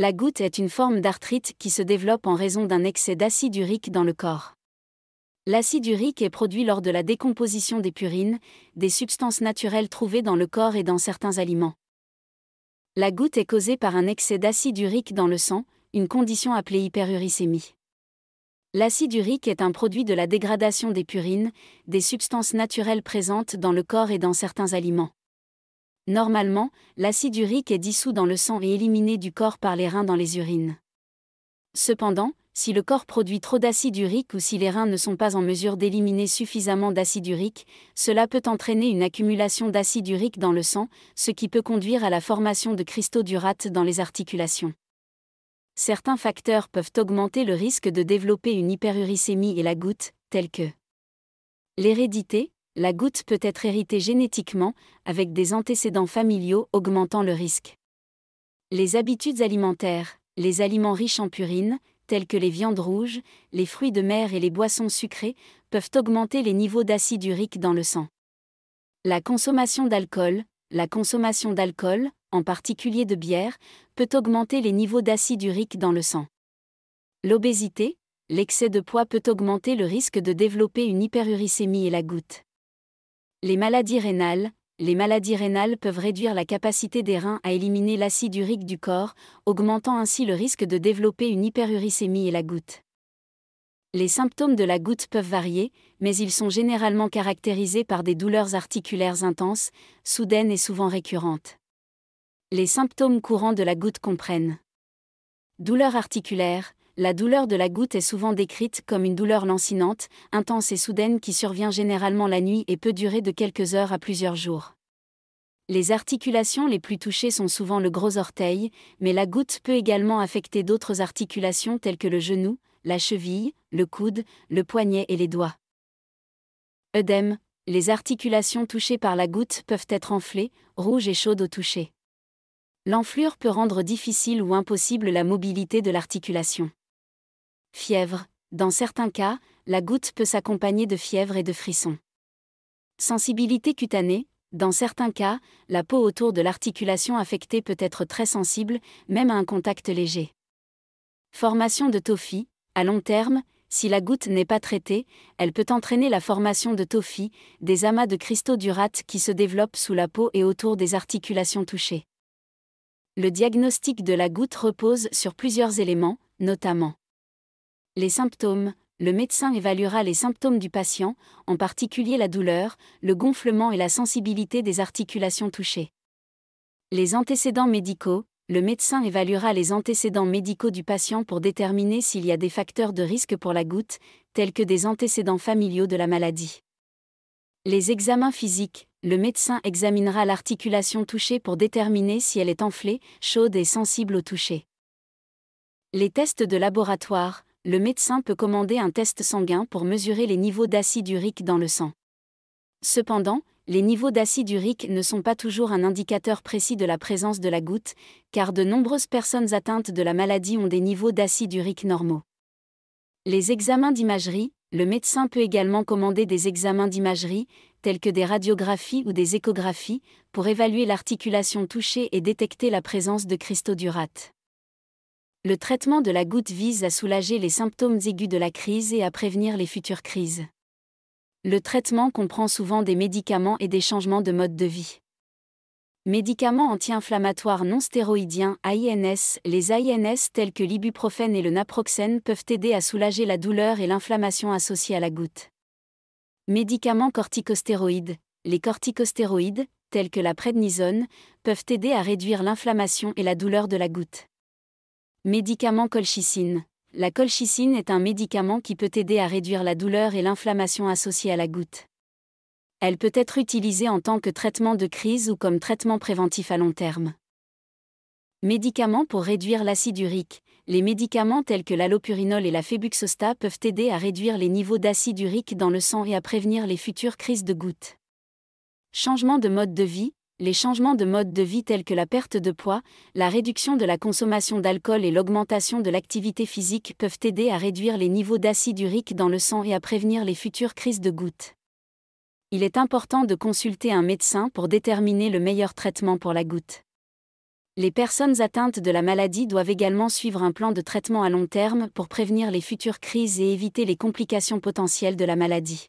La goutte est une forme d'arthrite qui se développe en raison d'un excès d'acide urique dans le corps. L'acide urique est produit lors de la décomposition des purines, des substances naturelles trouvées dans le corps et dans certains aliments. La goutte est causée par un excès d'acide urique dans le sang, une condition appelée hyperuricémie. L'acide urique est un produit de la dégradation des purines, des substances naturelles présentes dans le corps et dans certains aliments. Normalement, l'acide urique est dissous dans le sang et éliminé du corps par les reins dans les urines. Cependant, si le corps produit trop d'acide urique ou si les reins ne sont pas en mesure d'éliminer suffisamment d'acide urique, cela peut entraîner une accumulation d'acide urique dans le sang, ce qui peut conduire à la formation de cristaux d'urate dans les articulations. Certains facteurs peuvent augmenter le risque de développer une hyperuricémie et la goutte, tels que l'hérédité, la goutte peut être héritée génétiquement, avec des antécédents familiaux augmentant le risque. Les habitudes alimentaires, les aliments riches en purines, tels que les viandes rouges, les fruits de mer et les boissons sucrées, peuvent augmenter les niveaux d'acide urique dans le sang. La consommation d'alcool, la consommation d'alcool, en particulier de bière, peut augmenter les niveaux d'acide urique dans le sang. L'obésité, l'excès de poids peut augmenter le risque de développer une hyperuricémie et la goutte. Les maladies rénales. Les maladies rénales peuvent réduire la capacité des reins à éliminer l'acide urique du corps, augmentant ainsi le risque de développer une hyperuricémie et la goutte. Les symptômes de la goutte peuvent varier, mais ils sont généralement caractérisés par des douleurs articulaires intenses, soudaines et souvent récurrentes. Les symptômes courants de la goutte comprennent douleurs articulaires, la douleur de la goutte est souvent décrite comme une douleur lancinante, intense et soudaine qui survient généralement la nuit et peut durer de quelques heures à plusieurs jours. Les articulations les plus touchées sont souvent le gros orteil, mais la goutte peut également affecter d'autres articulations telles que le genou, la cheville, le coude, le poignet et les doigts. Œdème, les articulations touchées par la goutte peuvent être enflées, rouges et chaudes au toucher. L'enflure peut rendre difficile ou impossible la mobilité de l'articulation. Fièvre. Dans certains cas, la goutte peut s'accompagner de fièvre et de frissons. Sensibilité cutanée. Dans certains cas, la peau autour de l'articulation affectée peut être très sensible, même à un contact léger. Formation de tophi. À long terme, si la goutte n'est pas traitée, elle peut entraîner la formation de tophi, des amas de cristaux d'urate qui se développent sous la peau et autour des articulations touchées. Le diagnostic de la goutte repose sur plusieurs éléments, notamment les symptômes. Le médecin évaluera les symptômes du patient, en particulier la douleur, le gonflement et la sensibilité des articulations touchées. Les antécédents médicaux. Le médecin évaluera les antécédents médicaux du patient pour déterminer s'il y a des facteurs de risque pour la goutte, tels que des antécédents familiaux de la maladie. Les examens physiques. Le médecin examinera l'articulation touchée pour déterminer si elle est enflée, chaude et sensible au toucher. Les tests de laboratoire le médecin peut commander un test sanguin pour mesurer les niveaux d'acide urique dans le sang. Cependant, les niveaux d'acide urique ne sont pas toujours un indicateur précis de la présence de la goutte, car de nombreuses personnes atteintes de la maladie ont des niveaux d'acide urique normaux. Les examens d'imagerie, le médecin peut également commander des examens d'imagerie, tels que des radiographies ou des échographies, pour évaluer l'articulation touchée et détecter la présence de cristaux d'urate. Le traitement de la goutte vise à soulager les symptômes aigus de la crise et à prévenir les futures crises. Le traitement comprend souvent des médicaments et des changements de mode de vie. Médicaments anti-inflammatoires non stéroïdiens AINS Les AINS tels que l'ibuprofène et le naproxène peuvent aider à soulager la douleur et l'inflammation associée à la goutte. Médicaments corticostéroïdes Les corticostéroïdes, tels que la prednisone, peuvent aider à réduire l'inflammation et la douleur de la goutte. Médicament colchicine. La colchicine est un médicament qui peut aider à réduire la douleur et l'inflammation associée à la goutte. Elle peut être utilisée en tant que traitement de crise ou comme traitement préventif à long terme. Médicaments pour réduire l'acide urique. Les médicaments tels que l'allopurinol et la fébuxosta peuvent aider à réduire les niveaux d'acide urique dans le sang et à prévenir les futures crises de goutte. Changement de mode de vie, les changements de mode de vie tels que la perte de poids, la réduction de la consommation d'alcool et l'augmentation de l'activité physique peuvent aider à réduire les niveaux d'acide urique dans le sang et à prévenir les futures crises de goutte. Il est important de consulter un médecin pour déterminer le meilleur traitement pour la goutte. Les personnes atteintes de la maladie doivent également suivre un plan de traitement à long terme pour prévenir les futures crises et éviter les complications potentielles de la maladie.